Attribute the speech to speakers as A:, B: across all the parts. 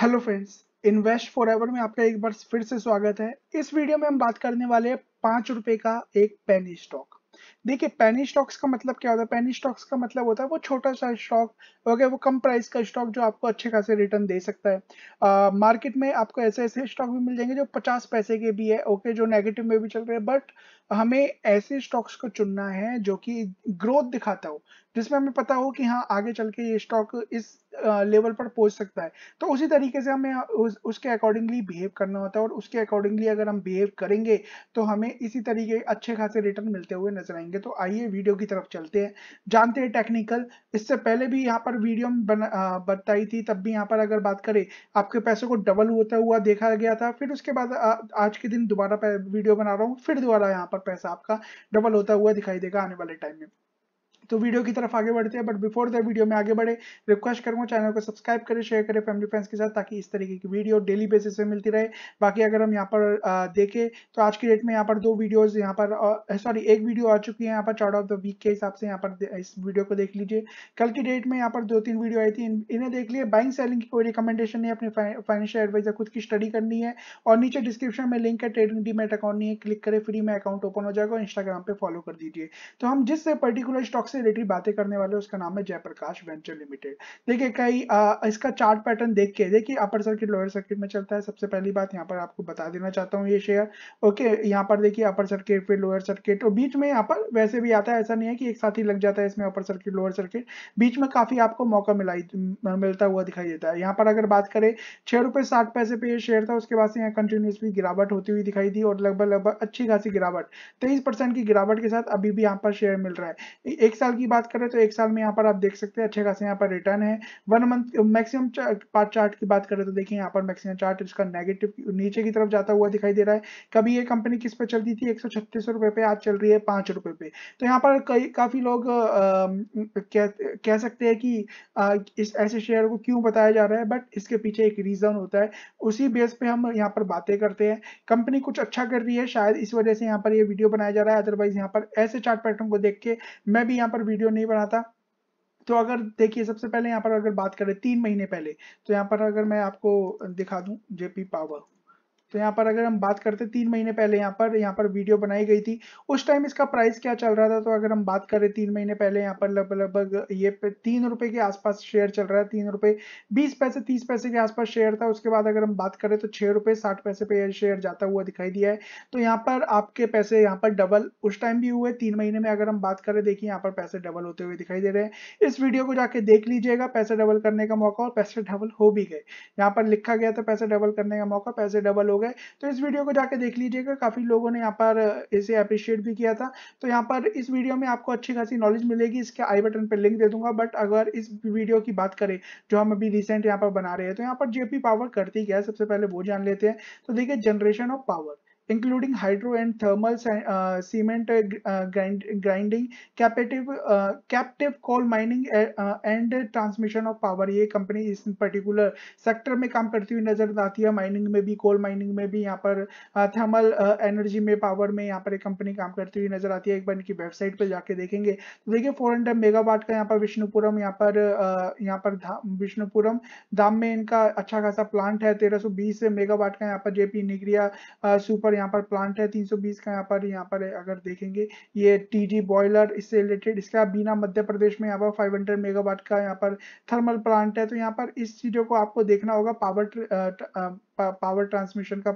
A: Hello friends invest forever में आपका एक बार फिर से स्वागत है इस वीडियो में हम बात करने वाले हैं पांच रुपए का एक पेनी स्टॉक देखिए पेनी स्टॉक्स का मतलब क्या होता है पेनी स्टॉक्स का मतलब होता है वो छोटा सा स्टॉक ओके वो कम प्राइस का स्टॉक जो आपको अच्छे खासे रिटर्न दे सकता है आ, मार्केट में आपको ऐसे ऐसे स्टॉक भी मिल जाएंगे जो पचास पैसे के भी है ओके जो नेगेटिव में भी चल रहे हैं बट हमें ऐसे स्टॉक्स को चुनना है जो कि ग्रोथ दिखाता हो जिसमें हमें पता हो कि हाँ आगे चल के ये स्टॉक इस लेवल पर पहुंच सकता है तो उसी तरीके से हमें उस, उसके अकॉर्डिंगली बिहेव करना होता है और उसके अकॉर्डिंगली अगर हम बिहेव करेंगे तो हमें इसी तरीके अच्छे खासे रिटर्न मिलते हुए नजर आएंगे तो आइए वीडियो की तरफ चलते हैं जानते हैं टेक्निकल इससे पहले भी यहाँ पर वीडियो बताई थी तब भी यहाँ पर अगर बात करें आपके पैसों को डबल होता हुआ देखा गया था फिर उसके बाद आज के दिन दोबारा वीडियो बना रहा हूँ फिर दोबारा यहाँ पर पैसा आपका डबल होता हुआ दिखाई देगा आने वाले टाइम में तो वीडियो की तरफ आगे बढ़ते हैं बट बिफोर द वीडियो में आगे बढ़े रिक्वेस्ट करूँगा चैनल को सब्सक्राइब करें शेयर करें फैमिली फ्रेंड्स के साथ ताकि इस तरीके की वीडियो डेली बेसिस पे मिलती रहे बाकी अगर हम यहाँ पर देखें तो आज की डेट में यहाँ पर दो वीडियोज यहाँ पर सॉरी एक वीडियो आ चुकी है यहाँ पर चार्ट ऑफ द वीक के हिसाब से यहाँ पर इस वीडियो को देख लीजिए कल की डेट में यहाँ पर दो तीन वीडियो आई थी इन्हें देख लिए बाइंग सेलिंग की कोई रिकमेंडेशन नहीं अपनी फाइनेंशियल एडवाइजर खुद की स्टडी करनी है और नीचे डिस्क्रिप्शन में लिंक है ट्रेडिंग डीमेट अकाउंट नहीं है क्लिक करें फ्री में अकाउंट ओपन हो जाएगा और इंस्टाग्राम पे फॉलो कर दीजिए तो हम जिस पर्टिकुलर स्टॉक से रिलेटेड बातें करने वाले उसका नाम है जयप्रकाश वेंचर लिमिटेड देखिए कई इसका चार्ट पैटर्न देख के देखिए अपर सर्किट लोअर सर्किट में चलता है सबसे पहली बात यहाँ पर आपको बता देना चाहता हूँ ये शेयर ओके यहाँ पर देखिए अपर सर्किट फिर लोअर सर्किट और बीच में यहाँ पर वैसे भी आता है ऐसा नहीं है कि एक साथ ही लग जाता है इसमें अपर सर्किट लोअर सर्किट बीच में काफी आपको मौका मिला मिलता हुआ दिखाई देता है यहाँ पर अगर बात करें छह रुपए साठ पैसे पे ये शेयर था उसके बाद से यहाँ कंटिन्यूसली गिरावट होती हुई दिखाई दी और लगभग लगभग अच्छी खासी गिरावट तेईस की गिरावट के साथ अभी भी यहाँ पर शेयर मिल रहा है एक साथ साल की बात करें तो एक साल में यहाँ पर आप देख सकते हैं अच्छे खासे यहाँ पर रिटर्न है one month maximum part chart की बात करें तो देखिए यहाँ पर मैक्सिमम चार्ट इसका नेगेटिव नीचे की तरफ जाता हुआ दिखाई दे रहा है कभी ये कंपनी किस पे चलती थी एक रुपए पे आज चल रही है पांच रुपए पे तो यहाँ पर कई काफी लोग uh, um, कह, सकते हैं कि uh, इस ऐसे शेयर को क्यों बताया जा रहा है बट इसके पीछे एक रीजन होता है उसी बेस पे हम यहाँ पर बातें करते हैं कंपनी कुछ अच्छा कर रही है शायद इस वजह से यहाँ पर ये वीडियो बनाया जा रहा है अदरवाइज यहाँ पर ऐसे चार्ट पैटर्न को देख के मैं भी यहाँ पर पर वीडियो नहीं बनाता तो अगर देखिए सबसे पहले यहाँ पर अगर बात करें तीन महीने पहले तो यहाँ पर अगर मैं आपको दिखा दूं जेपी पावर तो यहाँ पर अगर हम बात करते तीन महीने पहले यहाँ पर यहाँ पर वीडियो बनाई गई थी उस टाइम इसका प्राइस क्या चल रहा था तो अगर हम बात करें तीन महीने पहले यहाँ पर लगभग लगभग ये तीन रुपए के आसपास शेयर चल रहा है तीन रुपए बीस पैसे तीस पैसे के आसपास शेयर था उसके बाद अगर हम बात करें तो छह रुपए साठ पैसे पे शेयर जाता हुआ दिखाई दिया है तो यहाँ पर आपके पैसे यहाँ पर डबल उस टाइम भी हुए तीन महीने में अगर हम बात करें देखिए यहाँ पर पैसे डबल होते हुए दिखाई दे रहे हैं इस वीडियो को जाके देख लीजिएगा पैसे डबल करने का मौका और पैसे डबल हो भी गए यहाँ पर लिखा गया था पैसे डबल करने का मौका पैसे डबल हो गए तो इस वीडियो को जाके देख लीजिएगा काफ़ी लोगों ने यहाँ पर इसे अप्रिशिएट भी किया था तो यहाँ पर इस वीडियो में आपको अच्छी खासी नॉलेज मिलेगी इसके आई बटन पर लिंक दे दूंगा बट अगर इस वीडियो की बात करें जो हम अभी रिसेंट यहाँ पर बना रहे हैं तो यहाँ पर जेपी पावर करती क्या है सबसे पहले वो जान लेते हैं तो देखिए generation of power including hydro and thermal uh, cement uh, uh, grind, grinding, captive, uh, captive coal mining uh, uh, and transmission of power. ये कंपनी इस पर्टिकुलर सेक्टर में काम करती हुई नजर आती है माइनिंग में भी कोल माइनिंग में भी यहाँ पर थर्मल एनर्जी में पावर में यहाँ पर एक कंपनी काम करती हुई नजर आती है एक बार इनकी वेबसाइट पर जाके देखेंगे तो देखिए 400 मेगावाट का यहाँ पर विष्णुपुरम यहाँ पर यहाँ पर विष्णुपुरम धाम में इनका अच्छा खासा प्लांट है 1320 मेगावाट का यहाँ पर जेपी निगरिया सुपर यहाँ पर प्लांट है 320 का यहाँ पर यहाँ पर अगर देखेंगे ये टी डी बॉयलर इससे रिलेटेड इसका बिना मध्य प्रदेश में यहाँ पर 500 मेगावाट का यहाँ पर थर्मल प्लांट है तो यहाँ पर इस चीजों को आपको देखना होगा पावर पावर ट्रांसमिशन का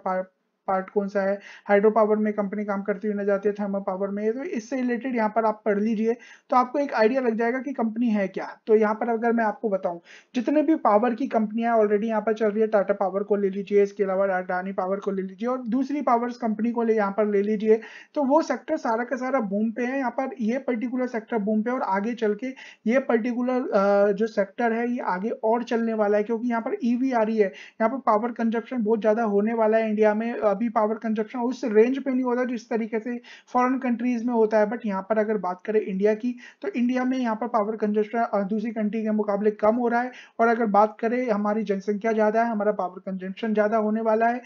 A: पार्ट कौन सा है हाइड्रो पावर में कंपनी काम करती हुई नजर आती है थर्मल पावर में तो इससे रिलेटेड यहाँ पर आप पढ़ लीजिए तो आपको एक आइडिया लग जाएगा कि कंपनी है क्या तो यहाँ पर अगर मैं आपको बताऊँ जितने भी पावर की कंपनियां ऑलरेडी यहाँ पर चल रही है टाटा पावर को ले लीजिए इसके अलावा अडानी पावर को ले लीजिए और दूसरी पावर कंपनी को ले यहाँ पर ले लीजिए तो वो सेक्टर सारा का सारा बूम पे है यहाँ पर ये पर्टिकुलर सेक्टर बूम पे और आगे चल के ये पर्टिकुलर जो सेक्टर है ये आगे और चलने वाला है क्योंकि यहाँ पर ईवी e आ रही है यहाँ पर पावर कंजप्शन बहुत ज्यादा होने वाला है इंडिया में अभी पावर कंजप्शन उस रेंज पे नहीं होता जिस तरीके से फॉरेन कंट्रीज में होता है बट यहाँ पर अगर बात करें इंडिया की तो इंडिया में यहाँ पर पावर कंजप्शन दूसरी कंट्री के मुकाबले कम हो रहा है और अगर बात करें हमारी जनसंख्या ज़्यादा है हमारा पावर कंजप्शन ज़्यादा होने वाला है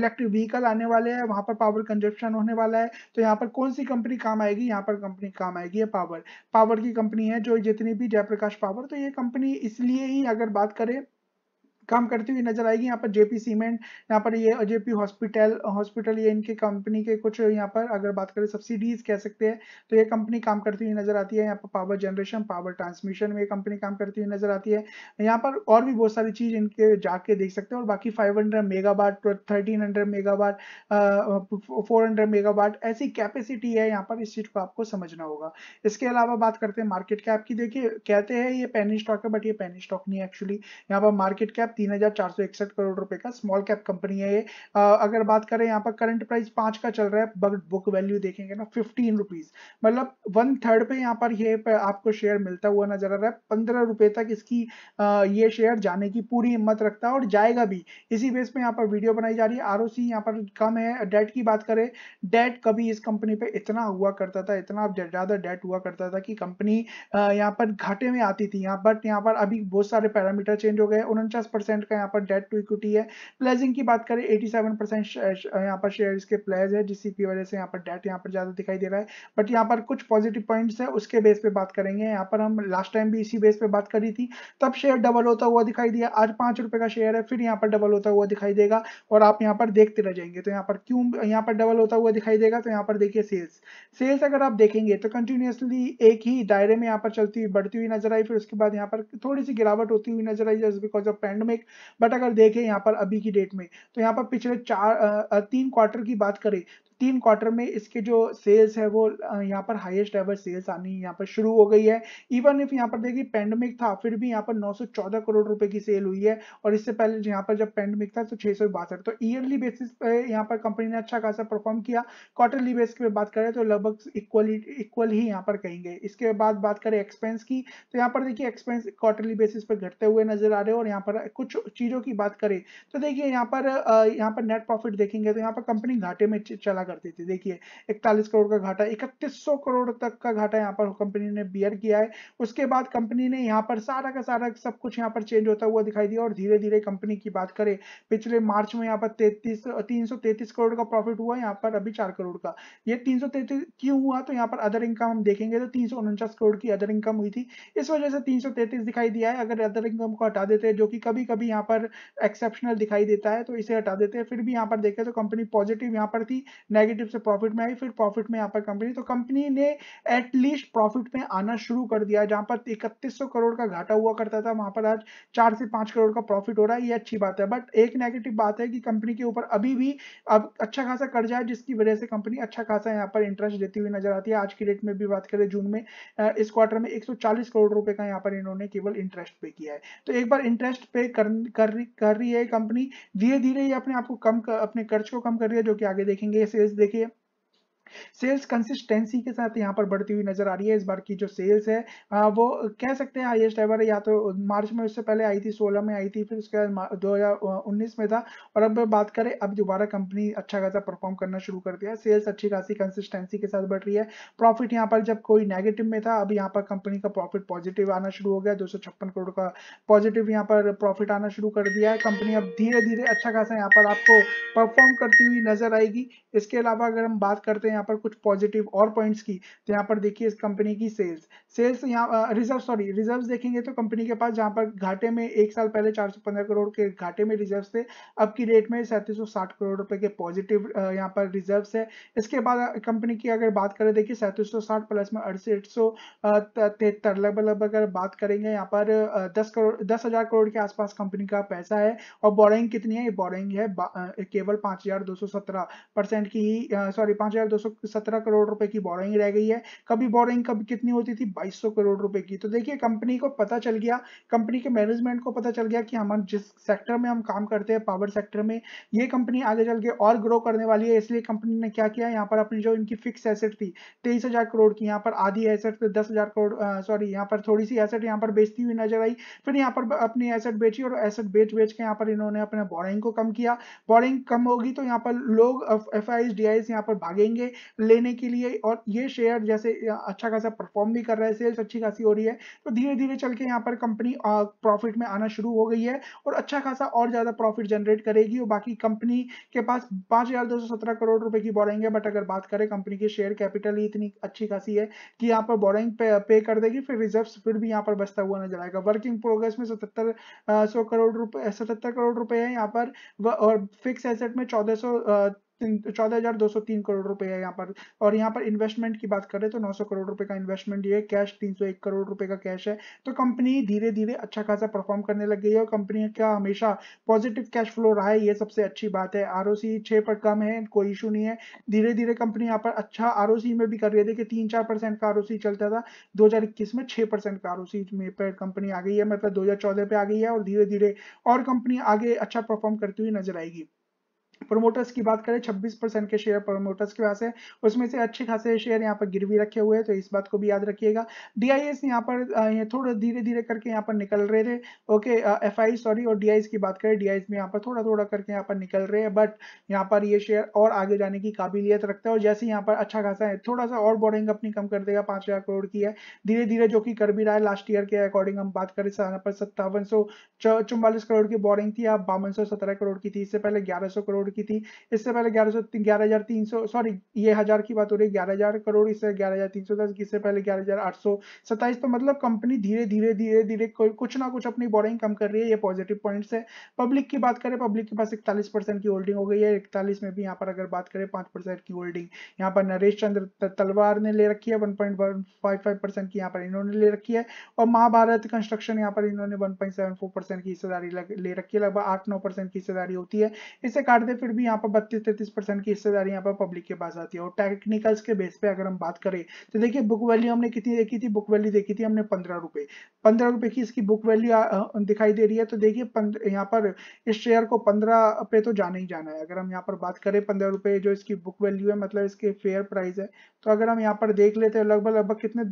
A: इलेक्ट्रिक व्हीकल आने वाले हैं वहां पर पावर कंजप्शन होने वाला है तो यहाँ पर कौन सी कंपनी काम आएगी यहाँ पर कंपनी काम आएगी है पावर पावर की कंपनी है जो जितनी भी जयप्रकाश पावर तो ये कंपनी इसलिए ही अगर बात करें काम करती हुई नजर आएगी यहाँ पर जेपी सीमेंट यहाँ पर ये जेपी हॉस्पिटल हॉस्पिटल ये इनके कंपनी के कुछ यहाँ पर अगर बात करें सब्सिडीज कह सकते हैं तो ये कंपनी काम करती हुई नजर आती है यहाँ पर पावर जनरेशन पावर ट्रांसमिशन में कंपनी काम करती हुई नजर आती है यहाँ पर और भी बहुत सारी चीज इनके जाके देख सकते हैं और बाकी five hundred megawatt thirteen hundred megawatt four hundred megawatt ऐसी कैपेसिटी है यहाँ पर इस चीज को आपको समझना होगा इसके अलावा बात करते हैं मार्केट कैप की देखिए कहते हैं ये पेनी स्टॉक है बट ये पेनी स्टॉक नहीं है एक्चुअली यहाँ पर मार्केट कैप कैप तीन करोड़ रुपए का स्मॉल कैप कंपनी है ये अगर बात करें यहाँ पर करंट प्राइस पांच का चल रहा है बट बुक वैल्यू देखेंगे ना फिफ्टीन रुपीज मतलब वन थर्ड पे यहाँ पर ये आपको शेयर मिलता हुआ नजर आ रहा है पंद्रह रुपए तक इसकी ये शेयर जाने की पूरी हिम्मत रखता है और जाएगा भी इसी बेस पे यहाँ पर वीडियो बनाई जा रही है आर यहाँ पर कम है डेट की बात करें डेट कभी इस कंपनी पे इतना हुआ करता था इतना ज्यादा डेट हुआ करता था कि कंपनी यहाँ पर घाटे में आती थी यहाँ बट यहाँ पर अभी बहुत सारे पैरामीटर चेंज हो गए उनचास परसेंट का यहाँ पर डेट टू इक्विटी है प्लेजिंग की बात करें एटी सेवन परसेंट यहाँ पर शेयर इसके प्लेज है जिसकी वजह से यहाँ पर डेट यहाँ पर ज्यादा दिखाई दे रहा है बट यहाँ पर कुछ पॉजिटिव पॉइंट्स है उसके बेस पे बात करेंगे यहाँ पर हम लास्ट टाइम भी इसी बेस पे बात करी थी तब शेयर डबल होता हुआ दिखाई दिया आज पांच रुपए का शेयर है फिर यहाँ पर डबल होता हुआ दिखाई देगा और आप यहाँ पर देखते रह जाएंगे तो यहाँ पर क्यों यहाँ पर डबल होता हुआ दिखाई देगा तो यहाँ पर देखिए सेल्स सेल्स अगर आप देखेंगे तो कंटिन्यूसली एक ही दायरे में यहाँ पर चलती हुई बढ़ती हुई नजर आई फिर उसके बाद यहाँ पर थोड़ी सी गिरावट होती हुई नजर आई जस्ट बिकॉज ऑफ पैंड इकोनॉमिक बट अगर देखें यहाँ पर अभी की डेट में तो यहाँ पर पिछले चार तीन क्वार्टर की बात करें तीन क्वार्टर में इसके जो सेल्स है वो यहाँ पर हाईएस्ट एवर सेल्स आनी यहाँ पर शुरू हो गई है इवन इफ यहाँ पर देखिए पेंडेमिक था फिर भी यहाँ पर 914 करोड़ रुपए की सेल हुई है और इससे पहले यहाँ पर जब पेंडेमिक था तो छह तो ईयरली बेसिस पे यहाँ पर कंपनी ने अच्छा खासा परफॉर्म किया क्वार्टरली बेस की बात करें तो लगभग इक्वली इक्वल ही यहाँ पर कहेंगे इसके बाद बात करें एक्सपेंस की तो यहाँ पर देखिए एक्सपेंस क्वार्टरली बेसिस पर घटते हुए नजर आ रहे हो और यहाँ पर कुछ चीजों की बात करें तो देखिए यहाँ पर यहाँ पर नेट प्रॉफिट देखेंगे तो यहाँ पर कंपनी घाटे में चला करती थी देखिए 41 करोड़ का घाटा 3100 करोड़ तक का घाटा यहाँ पर कंपनी ने बियर किया है उसके बाद कंपनी ने यहाँ पर सारा का सारा सब कुछ यहाँ पर चेंज होता हुआ दिखाई दिया और धीरे धीरे कंपनी की बात करें पिछले मार्च में यहाँ पर तैतीस तीन करोड़ का प्रॉफिट हुआ यहाँ पर अभी चार करोड़ का ये तीन क्यों हुआ तो यहाँ पर अदर इनकम हम देखेंगे तो तीन करोड़ की अदर इनकम हुई थी इस वजह से तीन दिखाई दिया है अगर अदर इनकम को हटा देते हैं जो कि कभी कभी यहाँ पर एक्सेप्शनल दिखाई देता है तो इसे हटा देते हैं फिर भी यहाँ पर देखें तो कंपनी पॉजिटिव यहाँ पर थी नेगेटिव से प्रॉफिट में आई फिर प्रॉफिट में यहाँ पर कंपनी तो कंपनी ने एटलीस्ट प्रॉफिट में आना शुरू कर दिया जहां पर इकतीस करोड़ का घाटा हुआ करता था वहां पर आज चार से पांच करोड़ का प्रॉफिट हो रहा है ये अच्छी बात है बट एक नेगेटिव बात है कि कंपनी के ऊपर अभी भी अब अच्छा खासा कर्जा है जिसकी वजह से कंपनी अच्छा खासा यहाँ पर इंटरेस्ट देती हुई नजर आती है आज की डेट में भी बात करें जून में इस क्वार्टर में एक करोड़ रुपए का यहाँ पर इन्होंने केवल इंटरेस्ट पे किया है तो एक बार इंटरेस्ट पे कर कर, कर रही है कंपनी धीरे धीरे अपने आपको कम अपने कर्ज को कम कर रही है जो कि आगे देखेंगे इसे केस देखिए सेल्स कंसिस्टेंसी के साथ यहाँ पर बढ़ती हुई नजर आ रही है इस बार की जो सेल्स है हाँ, वो कह सकते हैं हाइएस्ट एवर या तो मार्च में उससे पहले आई थी सोलह में आई थी फिर उसके बाद दो में था और अब बात करें अब दोबारा कंपनी अच्छा खासा परफॉर्म करना शुरू कर दिया सेल्स अच्छी खासी कंसिस्टेंसी के साथ बढ़ रही है प्रॉफिट यहाँ पर जब कोई नेगेटिव में था अब यहाँ पर कंपनी का प्रॉफिट पॉजिटिव आना शुरू हो गया दो करोड़ का पॉजिटिव यहाँ पर प्रॉफिट आना शुरू कर दिया है कंपनी अब धीरे धीरे अच्छा खासा यहाँ पर आपको परफॉर्म करती हुई नजर आएगी इसके अलावा अगर हम बात करते हैं यहाँ पर कुछ पॉजिटिव और पॉइंट्स की तो यहाँ पर देखिए इस कंपनी की सेल्स सेल्स यहाँ रिजर्व सॉरी रिजर्व देखेंगे तो कंपनी के पास जहाँ पर घाटे में एक साल पहले 415 करोड़ के घाटे में रिजर्व थे अब की डेट में सैंतीस करोड़ रुपए के पॉजिटिव यहाँ पर रिजर्व है इसके बाद कंपनी की अगर बात करें देखिए सैंतीस प्लस में अड़सठ सौ तिहत्तर लगभग लगभग अगर बात करेंगे यहाँ पर दस करोड़ दस हजार करोड़ के आसपास कंपनी का पैसा है और बोरिंग कितनी है ये बोरिंग है केवल पांच हजार दो सौ सत्रह परसेंट की ही सॉरी पांच हजार दो सौ सत्रह करोड़ रुपए की बोरिंग रह गई है कभी बोरिंग कभी कितनी होती थी सौ करोड़ रुपए की तो देखिए कंपनी को पता चल गया कंपनी के मैनेजमेंट को पता चल गया कि हम जिस सेक्टर में हम काम करते हैं पावर सेक्टर में ये कंपनी आगे चल के और ग्रो करने वाली है इसलिए कंपनी ने क्या किया यहाँ पर अपनी जो इनकी फिक्स एसेट थी तेईस करोड़ की यहाँ पर आधी एसेट दस करोड़ सॉरी यहाँ पर थोड़ी सी एसेट यहाँ पर बेचती हुई नजर आई फिर यहाँ पर अपनी एसेट बेची और एसेट बेच बेच के यहाँ पर इन्होंने अपने बोरिंग को कम किया बोरिंग कम होगी तो यहाँ पर लोग एफ आई यहाँ पर भागेंगे लेने के लिए और ये शेयर जैसे अच्छा खासा परफॉर्म भी कर रहा है सेल्स अच्छी खासी हो रही है तो धीरे धीरे चल के यहाँ पर कंपनी प्रॉफिट में आना शुरू हो गई है और अच्छा खासा और ज़्यादा प्रॉफिट जनरेट करेगी और बाकी कंपनी के पास पांच करोड़ रुपए की बोरिंग है बट अगर बात करें कंपनी की शेयर कैपिटल ही इतनी अच्छी खासी है कि यहाँ पर बोरिंग पे, पे कर देगी फिर रिजर्व फिर भी यहाँ पर बचता हुआ नजर आएगा वर्किंग प्रोग्रेस में सतहत्तर सौ करोड़ रुपए सतहत्तर करोड़ रुपए है यहाँ पर और फिक्स एसेट में चौदह सौ चौदह हजार दो सौ तीन करोड़ रुपए है यहाँ पर और यहाँ पर इन्वेस्टमेंट की बात करें तो नौ सौ करोड़ रुपए का इन्वेस्टमेंट ये कैश तीन सौ एक करोड़ रुपए का कैश है तो कंपनी धीरे धीरे अच्छा खासा परफॉर्म करने लग गई है और कंपनी का हमेशा पॉजिटिव कैश फ्लो रहा है ये सबसे अच्छी बात है आर ओ पर कम है कोई इशू नहीं है धीरे धीरे कंपनी यहाँ पर अच्छा आर में भी कर रही है देखिए तीन चार परसेंट का आर चलता था दो में छह परसेंट का आर में पर कंपनी आ गई है मतलब दो पे आ गई है और धीरे धीरे और कंपनी आगे अच्छा परफॉर्म करती हुई नजर आएगी प्रोमोटर्स की बात करें छब्बीस परसेंट के शेयर प्रोमोटर्स के पास है उसमें से अच्छे खासे शेयर यहाँ पर गिरवी रखे हुए हैं तो इस बात को भी याद रखिएगा डी यहाँ पर थोड़ा धीरे धीरे करके यहाँ पर निकल रहे थे ओके एफ सॉरी और डी की बात करें डी में यहाँ पर थोड़ा थोड़ा करके यहाँ पर निकल रहे हैं बट यहाँ पर ये शेयर और आगे जाने की काबिलियत रखता है और जैसे यहाँ पर अच्छा खासा है थोड़ा सा और बोरिंग अपनी कम कर देगा पाँच हज़ार करोड़ की है धीरे धीरे जो कि कर भी रहा है लास्ट ईयर के अकॉर्डिंग हम बात करें यहाँ पर सत्तावन सौ चौवालीस करोड़ की बोरिंग थी अब बावन सौ सत्रह करोड़ की थी इससे पहले ग्यारह सौ करोड़ की की थी इससे पहले ग्यारह सौ ग्यारह हजार तीन सौ सॉरी ये हजार की बात हो रही है ग्यारह हजार करोड़ इससे ग्यारह हजार तीन सौ दस इससे पहले ग्यारह हजार आठ सौ सत्ताईस तो मतलब कंपनी धीरे धीरे धीरे धीरे कुछ ना कुछ अपनी बोरिंग कम कर रही है ये पॉजिटिव पॉइंट है पब्लिक की बात करें पब्लिक के पास इकतालीस परसेंट की होल्डिंग हो गई है इकतालीस में भी यहाँ पर अगर बात करें पांच परसेंट की होल्डिंग यहाँ पर नरेश चंद्र तलवार ने ले रखी है वन पॉइंट फाइव परसेंट की यहाँ पर इन्होंने ले रखी है और महाभारत कंस्ट्रक्शन यहाँ पर इन्होंने one point seven four percent की हिस्सेदारी ले रखी है लगभग आठ नौ परसेंट की हिस्सेदारी होती है इसे काटते फिर भी यहाँ पर बत्तीस तैतीस परसेंट की हिस्सेदारी यहाँ पर पब्लिक के पास आती है और टेक्निकल्स के बेस पे अगर हम बात करें तो देखिए बुक वैल्यू हमने कितनी देखी थी बुक वैल्यू देखी थी हमने पंद्रह रुपए पंद्रह रुपए की इसकी बुक वैल्यू दिखाई दे रही है तो देखिए यहाँ पर इस शेयर को पंद्रह पे तो जाना ही जाना है अगर हम यहाँ पर बात करें पंद्रह रुपए जो इसकी बुक वैल्यू है मतलब इसके फेयर प्राइस है तो अगर हम यहाँ पर देख लेते हैं लगभग लगभग कितने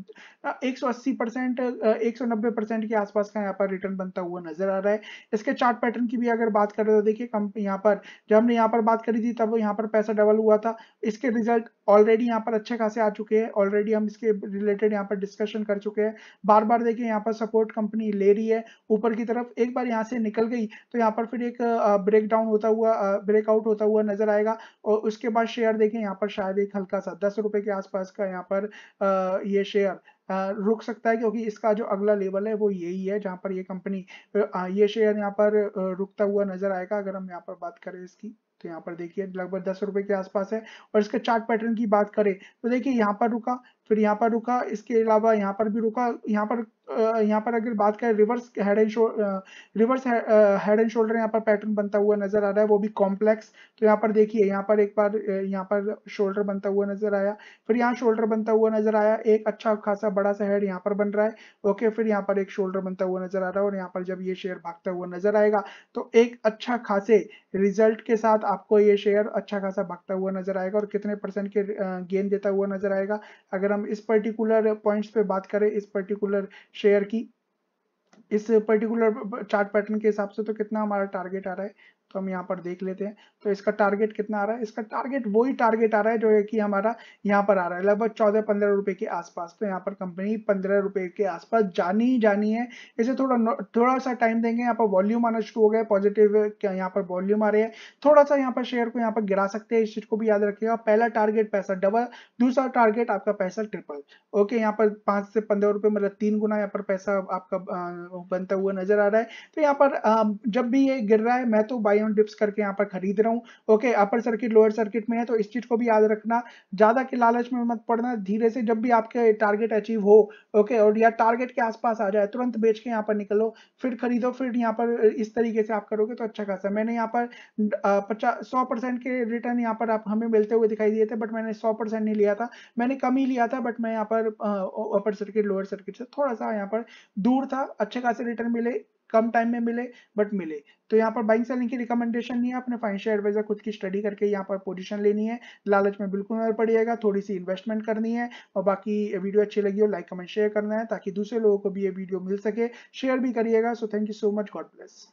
A: 180 परसेंट एक परसेंट के आसपास का यहाँ पर रिटर्न बनता हुआ नजर आ रहा है इसके चार्ट पैटर्न की भी अगर बात करें तो देखिए यहाँ पर जब हमने यहाँ पर बात करी थी तब यहाँ पर पैसा डबल हुआ था इसके रिजल्ट ऑलरेडी यहाँ पर अच्छे खासे आ चुके हैं ऑलरेडी हम इसके रिलेटेड यहाँ पर डिस्कशन कर चुके हैं बार बार देखिए यहाँ पर सपोर्ट कंपनी ले रही है ऊपर की तरफ एक बार यहाँ से निकल गई तो यहाँ पर फिर एक ब्रेक डाउन होता हुआ ब्रेकआउट होता हुआ नजर आएगा और उसके बाद शेयर देखें यहाँ पर शायद एक हल्का सा दस रुपए के आसपास का यहाँ पर आ, ये शेयर रुक सकता है क्योंकि इसका जो अगला लेवल है वो यही है जहाँ पर ये कंपनी ये शेयर यहाँ पर रुकता हुआ नजर आएगा अगर हम यहाँ पर बात करें इसकी तो यहाँ पर देखिए लगभग दस रुपए के आसपास है और इसके चार्ट पैटर्न की बात करें तो देखिए यहाँ पर रुका फिर यहाँ पर रुका इसके अलावा यहाँ पर भी रुका यहाँ पर यहाँ पर अगर बात करें reverse head and shoulder reverse head and shoulder यहाँ पर पैटर्न बनता हुआ नजर आ रहा है वो भी कॉम्प्लेक्स तो यहाँ पर देखिए यहाँ पर एक बार यहाँ पर शोल्डर बनता हुआ नजर आया फिर यहाँ शोल्डर बनता हुआ नजर आया एक अच्छा खासा बड़ा सा हेड यहाँ पर बन रहा है ओके फिर यहाँ पर एक शोल्डर बनता हुआ नजर आ रहा है और यहाँ पर जब ये शेयर भागता हुआ नजर आएगा तो एक अच्छा खासे रिजल्ट के साथ आपको ये शेयर अच्छा खासा भागता हुआ नजर आएगा और कितने परसेंट के गेन देता हुआ नजर आएगा अगर हम हम इस पर्टिकुलर पॉइंट्स पे बात करें इस पर्टिकुलर शेयर की इस पर्टिकुलर चार्ट पैटर्न के हिसाब से तो कितना हमारा टारगेट आ रहा है तो हम यहाँ पर देख लेते हैं तो इसका टारगेट कितना आ रहा है इसका टारगेट वही टारगेट आ रहा है जो है कि हमारा यहाँ पर आ रहा है लगभग चौदह पंद्रह रुपए के आसपास तो यहाँ पर कंपनी पंद्रह रुपए के आसपास जानी ही जानी है इसे थोड़ा थोड़ा सा टाइम देंगे यहाँ पर वॉल्यूम आना शुरू हो गया पॉजिटिव यहाँ पर वॉल्यूम आ रही है थोड़ा सा यहाँ पर शेयर को यहाँ पर गिरा सकते हैं इस चीज को भी याद रखिएगा पहला टारगेट पैसा डबल दूसरा टारगेट आपका पैसा ट्रिपल ओके यहाँ पर पांच से पंद्रह रुपए मतलब तीन गुना यहाँ पर पैसा आपका बनता हुआ नजर आ रहा है तो यहाँ पर जब भी ये गिर रहा है मैं तो बाई आयन डिप्स करके यहाँ पर खरीद रहा हूँ okay upper circuit lower circuit में है तो इस चीज को भी याद रखना ज्यादा के लालच में मत पड़ना धीरे से जब भी आपके टारगेट अचीव हो ओके और या टारगेट के आसपास आ जाए तुरंत बेच के यहाँ पर निकलो फिर खरीदो फिर यहाँ पर इस तरीके से आप करोगे तो अच्छा खासा मैंने यहाँ पर पचास सौ के रिटर्न यहाँ पर आप हमें मिलते हुए दिखाई दिए थे बट मैंने सौ नहीं लिया था मैंने कम ही लिया था बट मैं यहाँ पर अपर सर्किट लोअर सर्किट से थोड़ा सा यहाँ पर दूर था अच्छे खासे रिटर्न मिले कम टाइम में मिले बट मिले तो यहाँ पर बाइंग सेलिंग की रिकमेंडेशन नहीं है अपने फाइनेंशियल एडवाइजर खुद की स्टडी करके यहाँ पर पोजीशन लेनी है लालच में बिल्कुल ना पड़िएगा थोड़ी सी इन्वेस्टमेंट करनी है और बाकी वीडियो अच्छी लगी हो लाइक कमेंट शेयर करना है ताकि दूसरे लोगों को भी ये वीडियो मिल सके शेयर भी करिएगा so thank you so much God bless